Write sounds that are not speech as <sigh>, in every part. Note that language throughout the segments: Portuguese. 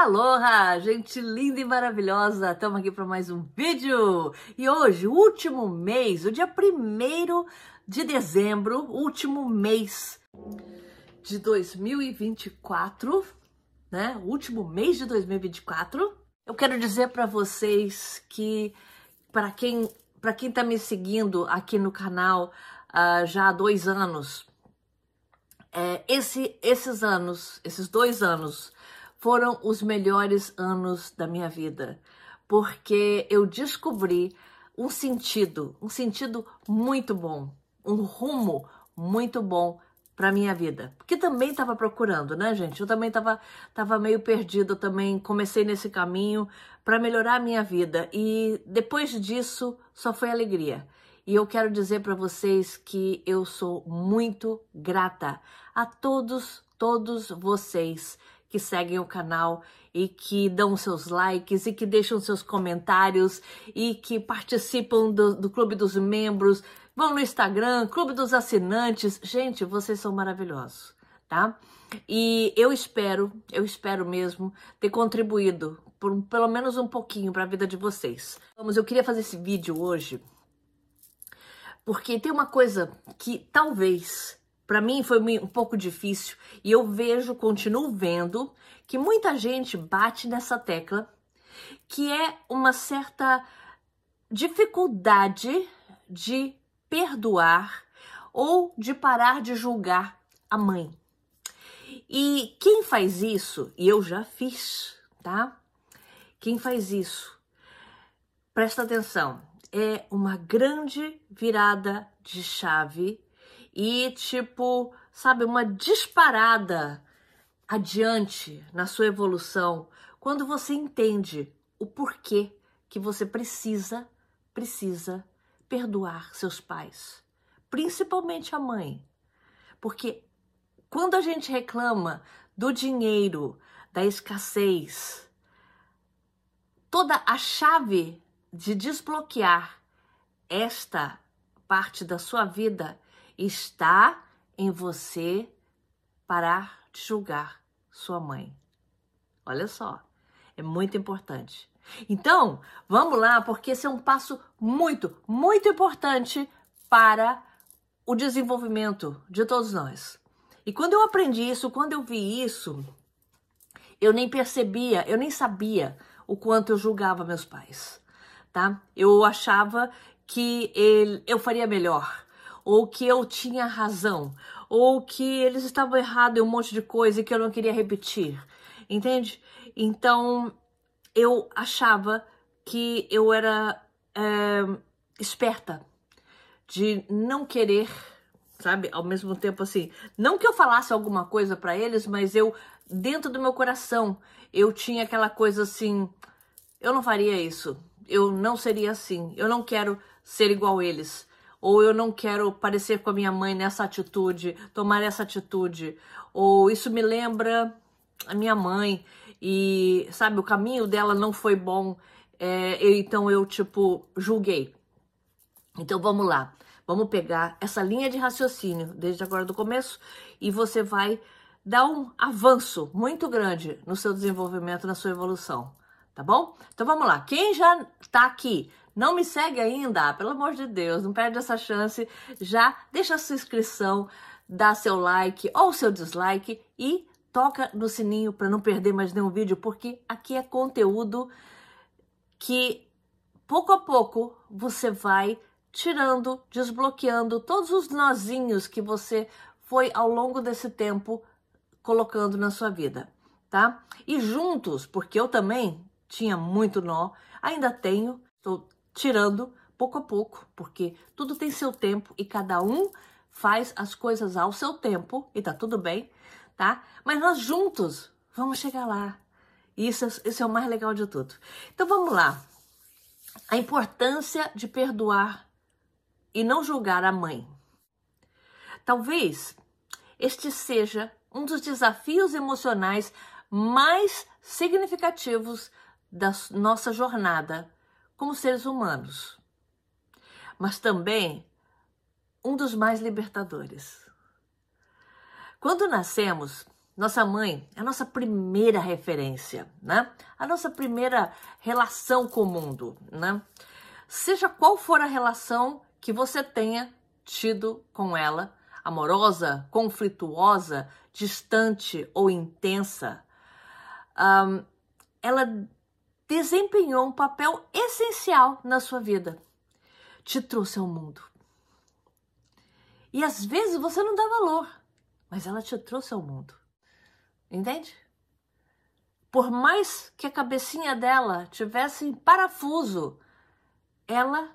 Aloha, gente linda e maravilhosa! Estamos aqui para mais um vídeo! E hoje, último mês, o dia 1 de dezembro, último mês de 2024, né? último mês de 2024. Eu quero dizer para vocês que, para quem para quem está me seguindo aqui no canal uh, já há dois anos, é, esse, esses anos, esses dois anos, foram os melhores anos da minha vida, porque eu descobri um sentido, um sentido muito bom, um rumo muito bom para minha vida, que também estava procurando, né, gente? Eu também estava tava meio perdido eu também comecei nesse caminho para melhorar a minha vida e depois disso só foi alegria. E eu quero dizer para vocês que eu sou muito grata a todos, todos vocês que seguem o canal e que dão seus likes e que deixam seus comentários e que participam do, do Clube dos Membros. Vão no Instagram, Clube dos Assinantes. Gente, vocês são maravilhosos, tá? E eu espero, eu espero mesmo ter contribuído por pelo menos um pouquinho para a vida de vocês. Vamos, eu queria fazer esse vídeo hoje porque tem uma coisa que talvez para mim foi um pouco difícil e eu vejo, continuo vendo, que muita gente bate nessa tecla, que é uma certa dificuldade de perdoar ou de parar de julgar a mãe. E quem faz isso, e eu já fiz, tá? Quem faz isso, presta atenção, é uma grande virada de chave e, tipo, sabe, uma disparada adiante na sua evolução quando você entende o porquê que você precisa, precisa perdoar seus pais, principalmente a mãe. Porque quando a gente reclama do dinheiro, da escassez, toda a chave de desbloquear esta parte da sua vida está em você parar de julgar sua mãe. Olha só, é muito importante. Então, vamos lá, porque esse é um passo muito, muito importante para o desenvolvimento de todos nós. E quando eu aprendi isso, quando eu vi isso, eu nem percebia, eu nem sabia o quanto eu julgava meus pais, tá? Eu achava que ele, eu faria melhor, ou que eu tinha razão, ou que eles estavam errados em um monte de coisa e que eu não queria repetir, entende? Então eu achava que eu era é, esperta de não querer, sabe? Ao mesmo tempo assim, não que eu falasse alguma coisa para eles, mas eu dentro do meu coração eu tinha aquela coisa assim, eu não faria isso, eu não seria assim, eu não quero ser igual eles ou eu não quero parecer com a minha mãe nessa atitude, tomar essa atitude, ou isso me lembra a minha mãe e sabe o caminho dela não foi bom, é, então eu tipo julguei. Então vamos lá, vamos pegar essa linha de raciocínio desde agora do começo e você vai dar um avanço muito grande no seu desenvolvimento, na sua evolução tá bom? Então vamos lá. Quem já tá aqui, não me segue ainda, pelo amor de Deus, não perde essa chance. Já deixa a sua inscrição, dá seu like ou seu dislike e toca no sininho para não perder mais nenhum vídeo, porque aqui é conteúdo que pouco a pouco você vai tirando, desbloqueando todos os nozinhos que você foi ao longo desse tempo colocando na sua vida, tá? E juntos, porque eu também tinha muito nó, ainda tenho, estou tirando pouco a pouco, porque tudo tem seu tempo e cada um faz as coisas ao seu tempo e tá tudo bem, tá? Mas nós juntos vamos chegar lá. Isso, é, isso é o mais legal de tudo. Então vamos lá. A importância de perdoar e não julgar a mãe. Talvez este seja um dos desafios emocionais mais significativos da nossa jornada como seres humanos, mas também um dos mais libertadores. Quando nascemos, nossa mãe é a nossa primeira referência, né? A nossa primeira relação com o mundo, né? Seja qual for a relação que você tenha tido com ela, amorosa, conflituosa, distante ou intensa, um, ela desempenhou um papel essencial na sua vida. Te trouxe ao mundo. E às vezes você não dá valor, mas ela te trouxe ao mundo. Entende? Por mais que a cabecinha dela tivesse em parafuso, ela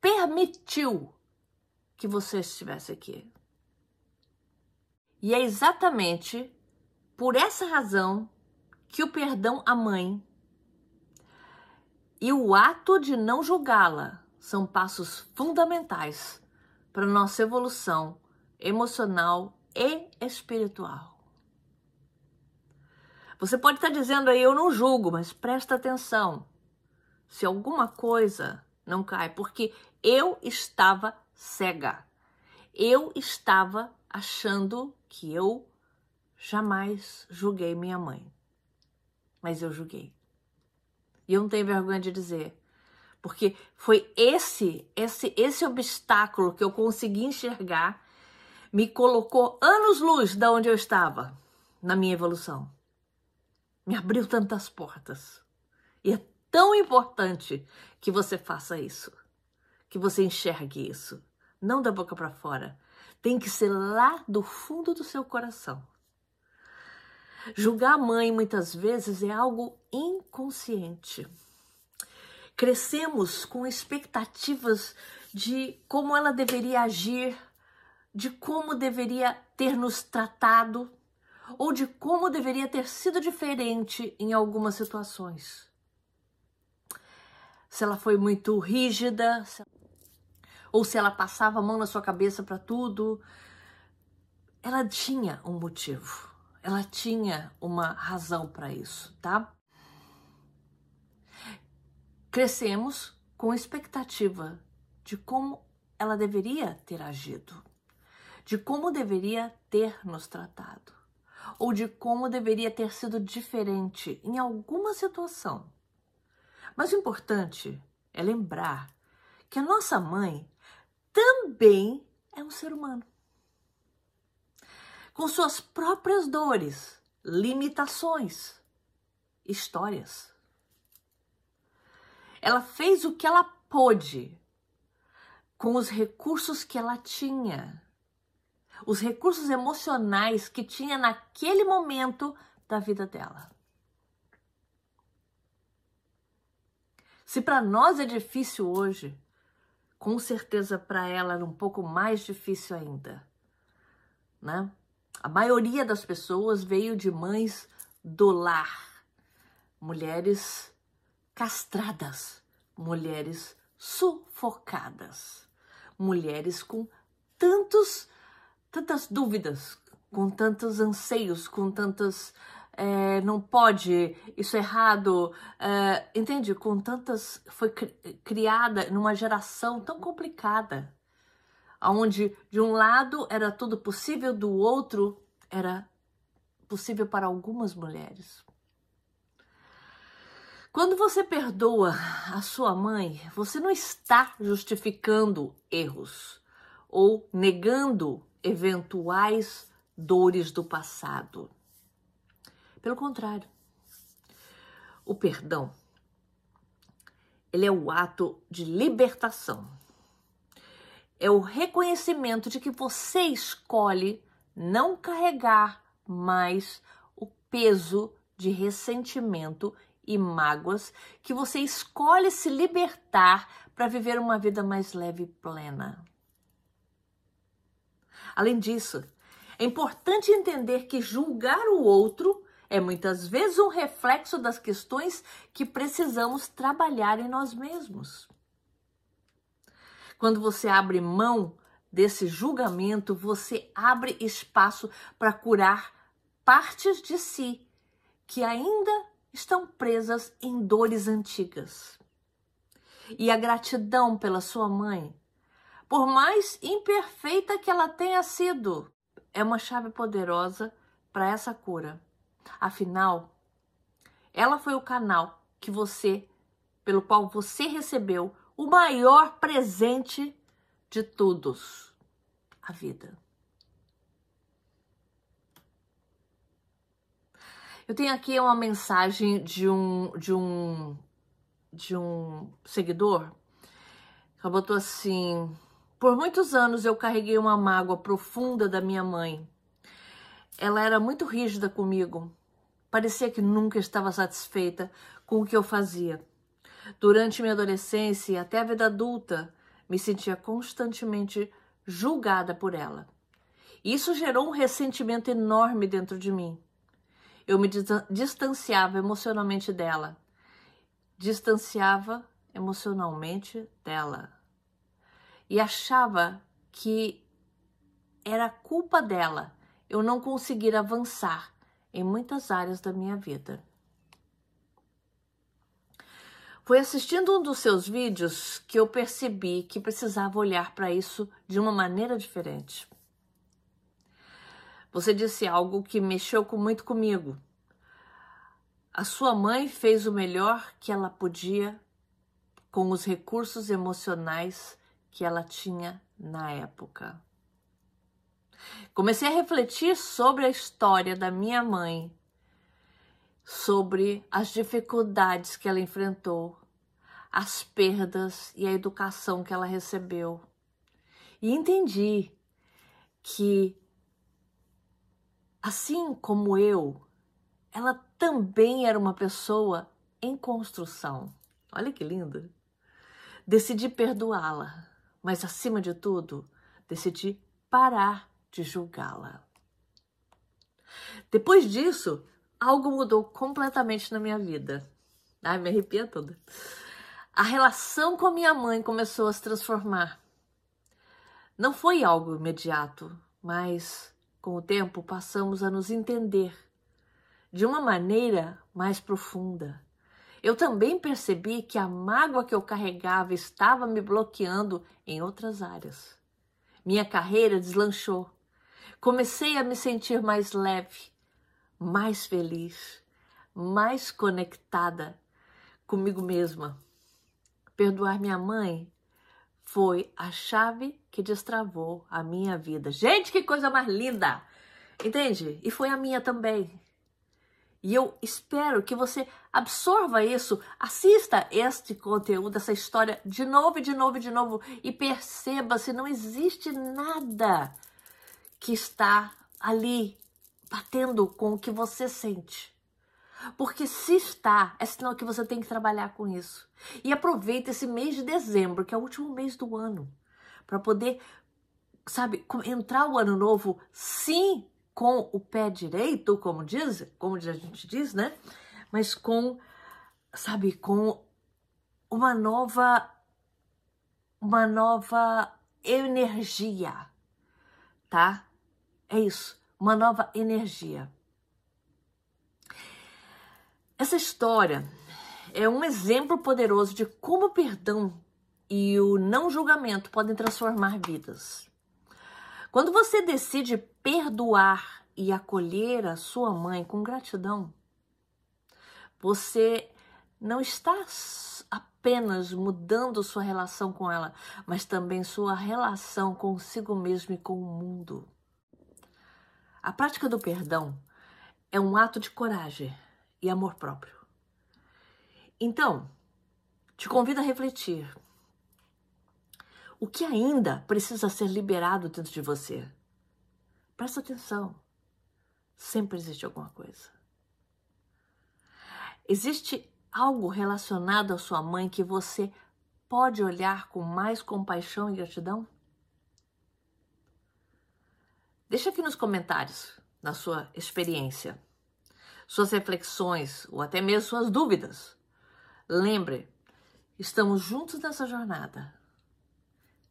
permitiu que você estivesse aqui. E é exatamente por essa razão que o perdão à mãe e o ato de não julgá-la são passos fundamentais para nossa evolução emocional e espiritual. Você pode estar dizendo aí, eu não julgo, mas presta atenção. Se alguma coisa não cai, porque eu estava cega. Eu estava achando que eu jamais julguei minha mãe mas eu julguei. E eu não tenho vergonha de dizer, porque foi esse, esse, esse obstáculo que eu consegui enxergar me colocou anos-luz da onde eu estava na minha evolução. Me abriu tantas portas. E é tão importante que você faça isso, que você enxergue isso, não da boca para fora. Tem que ser lá do fundo do seu coração. Julgar a mãe muitas vezes é algo inconsciente. Crescemos com expectativas de como ela deveria agir, de como deveria ter nos tratado ou de como deveria ter sido diferente em algumas situações. Se ela foi muito rígida, se ou se ela passava a mão na sua cabeça para tudo, ela tinha um motivo ela tinha uma razão para isso, tá? Crescemos com expectativa de como ela deveria ter agido, de como deveria ter nos tratado, ou de como deveria ter sido diferente em alguma situação. Mas o importante é lembrar que a nossa mãe também é um ser humano com suas próprias dores, limitações, histórias. Ela fez o que ela pôde com os recursos que ela tinha, os recursos emocionais que tinha naquele momento da vida dela. Se para nós é difícil hoje, com certeza para ela era um pouco mais difícil ainda, né? a maioria das pessoas veio de mães do lar, mulheres castradas, mulheres sufocadas, mulheres com tantos, tantas dúvidas, com tantos anseios, com tantas é, não pode, isso é errado, é, entende? Com tantas foi criada numa geração tão complicada onde de um lado era tudo possível, do outro era possível para algumas mulheres. Quando você perdoa a sua mãe, você não está justificando erros ou negando eventuais dores do passado. Pelo contrário, o perdão ele é o ato de libertação é o reconhecimento de que você escolhe não carregar mais o peso de ressentimento e mágoas, que você escolhe se libertar para viver uma vida mais leve e plena. Além disso, é importante entender que julgar o outro é muitas vezes um reflexo das questões que precisamos trabalhar em nós mesmos. Quando você abre mão desse julgamento, você abre espaço para curar partes de si que ainda estão presas em dores antigas. E a gratidão pela sua mãe, por mais imperfeita que ela tenha sido, é uma chave poderosa para essa cura. Afinal, ela foi o canal que você, pelo qual você recebeu o maior presente de todos: a vida. Eu tenho aqui uma mensagem de um de um de um seguidor. Ela botou assim: Por muitos anos eu carreguei uma mágoa profunda da minha mãe. Ela era muito rígida comigo. Parecia que nunca estava satisfeita com o que eu fazia. Durante minha adolescência e até a vida adulta, me sentia constantemente julgada por ela. Isso gerou um ressentimento enorme dentro de mim. Eu me distanciava emocionalmente dela. Distanciava emocionalmente dela. E achava que era culpa dela eu não conseguir avançar em muitas áreas da minha vida. Foi assistindo um dos seus vídeos que eu percebi que precisava olhar para isso de uma maneira diferente. Você disse algo que mexeu muito comigo. A sua mãe fez o melhor que ela podia com os recursos emocionais que ela tinha na época. Comecei a refletir sobre a história da minha mãe, sobre as dificuldades que ela enfrentou as perdas e a educação que ela recebeu. E entendi que, assim como eu, ela também era uma pessoa em construção. Olha que linda! Decidi perdoá-la, mas acima de tudo, decidi parar de julgá-la. Depois disso, algo mudou completamente na minha vida. Ai, me arrepia toda a relação com a minha mãe começou a se transformar. Não foi algo imediato, mas com o tempo passamos a nos entender de uma maneira mais profunda. Eu também percebi que a mágoa que eu carregava estava me bloqueando em outras áreas. Minha carreira deslanchou. Comecei a me sentir mais leve, mais feliz, mais conectada comigo mesma. Perdoar minha mãe foi a chave que destravou a minha vida. Gente, que coisa mais linda! Entende? E foi a minha também. E eu espero que você absorva isso, assista este conteúdo, essa história de novo e de novo e de novo e perceba se não existe nada que está ali batendo com o que você sente. Porque se está, é sinal que você tem que trabalhar com isso. E aproveita esse mês de dezembro, que é o último mês do ano, para poder, sabe, entrar o ano novo sim com o pé direito, como diz, como a gente diz, né? Mas com, sabe, com uma nova uma nova energia, tá? É isso, uma nova energia. Essa história é um exemplo poderoso de como o perdão e o não julgamento podem transformar vidas. Quando você decide perdoar e acolher a sua mãe com gratidão, você não está apenas mudando sua relação com ela, mas também sua relação consigo mesmo e com o mundo. A prática do perdão é um ato de coragem e amor próprio. Então, te convido a refletir. O que ainda precisa ser liberado dentro de você? Presta atenção. Sempre existe alguma coisa. Existe algo relacionado à sua mãe que você pode olhar com mais compaixão e gratidão? Deixa aqui nos comentários, na sua experiência suas reflexões ou até mesmo suas dúvidas. Lembre, estamos juntos nessa jornada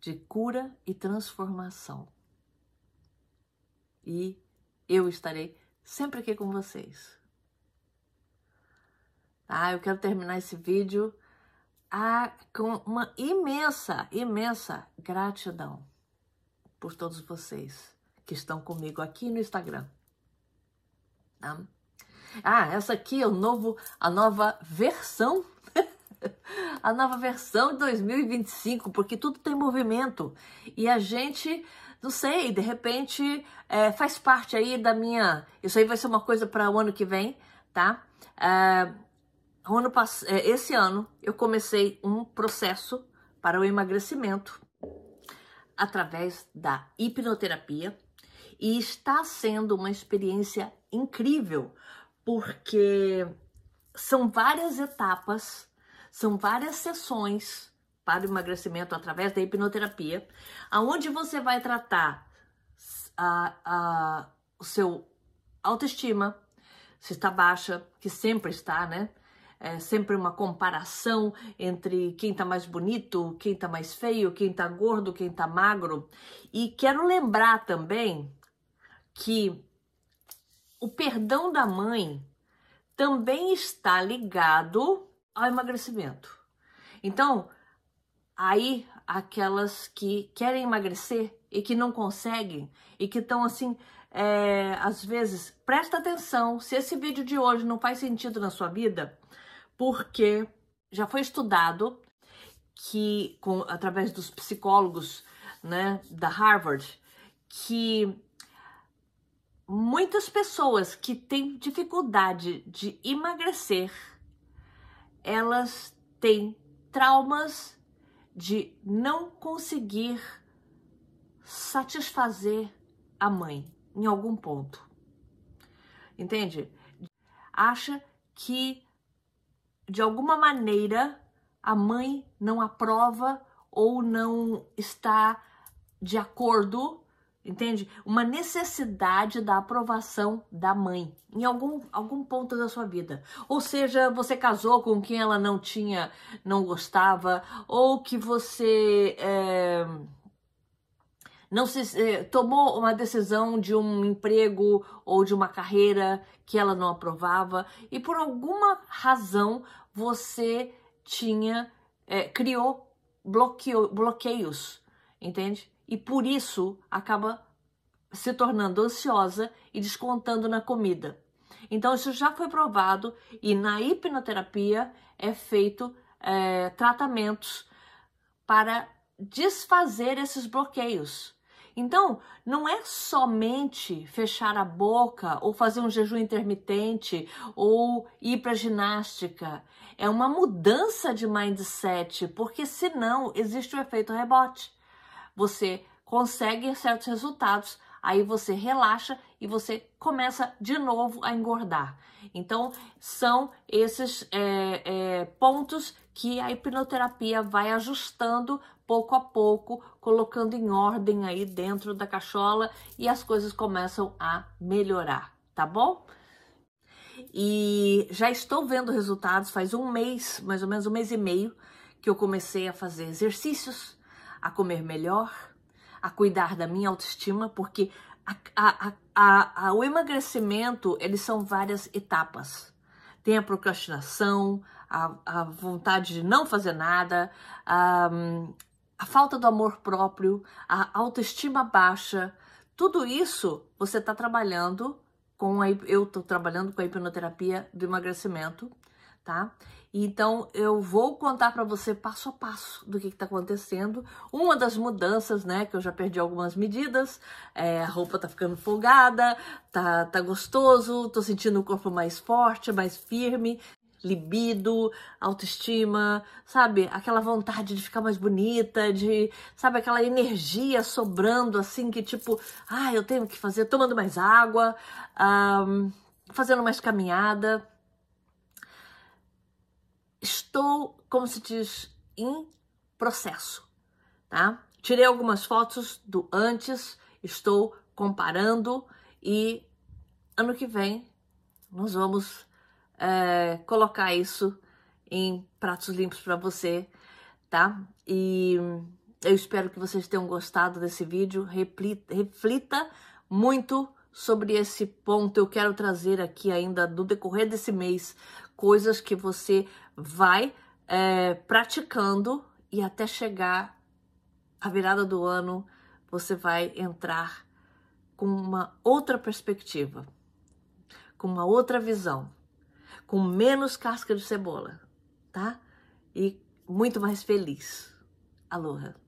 de cura e transformação. E eu estarei sempre aqui com vocês. Ah, eu quero terminar esse vídeo ah, com uma imensa, imensa gratidão por todos vocês que estão comigo aqui no Instagram. Tá? Ah, essa aqui é o novo, a nova versão <laughs> a nova versão de 2025, porque tudo tem movimento e a gente, não sei, de repente é, faz parte aí da minha. Isso aí vai ser uma coisa para o ano que vem, tá? É, ano, é, esse ano eu comecei um processo para o emagrecimento através da hipnoterapia e está sendo uma experiência incrível, porque são várias etapas, são várias sessões para o emagrecimento através da hipnoterapia, aonde você vai tratar a, ah, a, ah, o seu autoestima, se está baixa, que sempre está, né? É sempre uma comparação entre quem está mais bonito, quem está mais feio, quem está gordo, quem está magro. E quero lembrar também que o perdão da mãe também está ligado ao emagrecimento. Então, aí aquelas que querem emagrecer e que não conseguem e que estão assim, é, às vezes, presta atenção se esse vídeo de hoje não faz sentido na sua vida, porque já foi estudado que, com, através dos psicólogos né, da Harvard, que muitas pessoas que têm dificuldade de emagrecer, elas têm traumas de não conseguir satisfazer a mãe em algum ponto. Entende? Acha que de alguma maneira a mãe não aprova ou não está de acordo entende? Uma necessidade da aprovação da mãe em algum, algum ponto da sua vida. Ou seja, você casou com quem ela não tinha, não gostava, ou que você é, não se é, tomou uma decisão de um emprego ou de uma carreira que ela não aprovava e por alguma razão você tinha é, criou bloqueio, bloqueios, entende? e por isso acaba se tornando ansiosa e descontando na comida. Então, isso já foi provado e na hipnoterapia é feito é, tratamentos para desfazer esses bloqueios. Então, não é somente fechar a boca ou fazer um jejum intermitente ou ir para ginástica. É uma mudança de mindset, porque senão existe o efeito rebote você consegue certos resultados, aí você relaxa e você começa de novo a engordar. Então, são esses é, é, pontos que a hipnoterapia vai ajustando pouco a pouco, colocando em ordem aí dentro da cachola e as coisas começam a melhorar, tá bom? E já estou vendo resultados faz um mês, mais ou menos um mês e meio, que eu comecei a fazer exercícios a comer melhor, a cuidar da minha autoestima, porque a, a, o emagrecimento, eles são várias etapas. Tem a procrastinação, a, vontade de não fazer nada, a, a falta do amor próprio, a autoestima baixa, tudo isso você está trabalhando com a, eu estou trabalhando com a hipnoterapia do emagrecimento, tá? Então eu vou contar para você passo a passo do que está acontecendo. Uma das mudanças, né, que eu já perdi algumas medidas, é, a roupa tá ficando folgada, tá, tá gostoso, tô sentindo o corpo mais forte, mais firme, libido, autoestima, sabe? Aquela vontade de ficar mais bonita, de, sabe, aquela energia sobrando assim que tipo, ah, eu tenho que fazer, tomando mais água, um, ah, fazendo mais caminhada estou, como se diz, em processo, tá? Tirei algumas fotos do antes, estou comparando e ano que vem nós vamos é, colocar isso em pratos limpos para você, tá? E eu espero que vocês tenham gostado desse vídeo. Replita, reflita muito sobre esse ponto. Eu quero trazer aqui ainda no decorrer desse mês coisas que você vai é, praticando e até chegar a virada do ano, você vai entrar com uma outra perspectiva, com uma outra visão, com menos casca de cebola, tá? E muito mais feliz. Aloha!